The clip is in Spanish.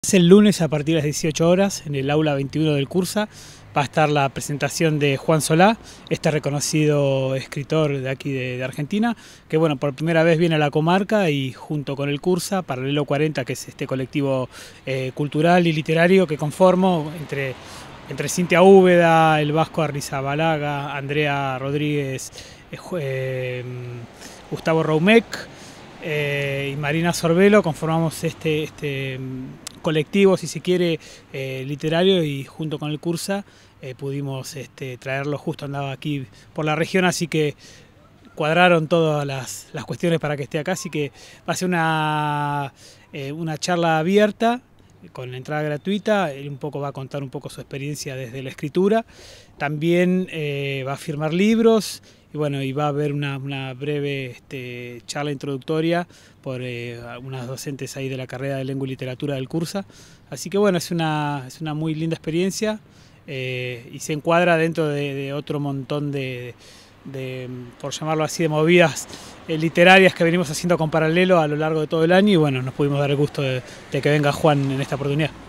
Es el lunes a partir de las 18 horas en el aula 21 del Cursa. Va a estar la presentación de Juan Solá, este reconocido escritor de aquí de, Argentina, que bueno, por primera vez viene a la comarca y junto con el Cursa, Paralelo 40, que es este colectivo eh, cultural y literario que conformo entre, entre Cintia Úbeda, el Vasco Balaga, Andrea Rodríguez, eh, eh, Gustavo Roumec y Marina Sorbelo, conformamos este, este colectivo, si se quiere, eh, literario y junto con el Cursa eh, pudimos este, traerlo, justo andaba aquí por la región, así que cuadraron todas las, cuestiones para que esté acá, así que va a ser una, eh, una charla abierta con la entrada gratuita, él un poco va a contar un poco su experiencia desde la escritura, también eh, va a firmar libros y bueno, y va a haber una, breve este, charla introductoria por eh, algunas docentes ahí de la carrera de lengua y literatura del cursa. Así que bueno, es una, es una muy linda experiencia eh, y se encuadra dentro de, otro montón de por llamarlo así, de movidas eh, literarias que venimos haciendo con paralelo a lo largo de todo el año y bueno, nos pudimos dar el gusto de que venga Juan en esta oportunidad.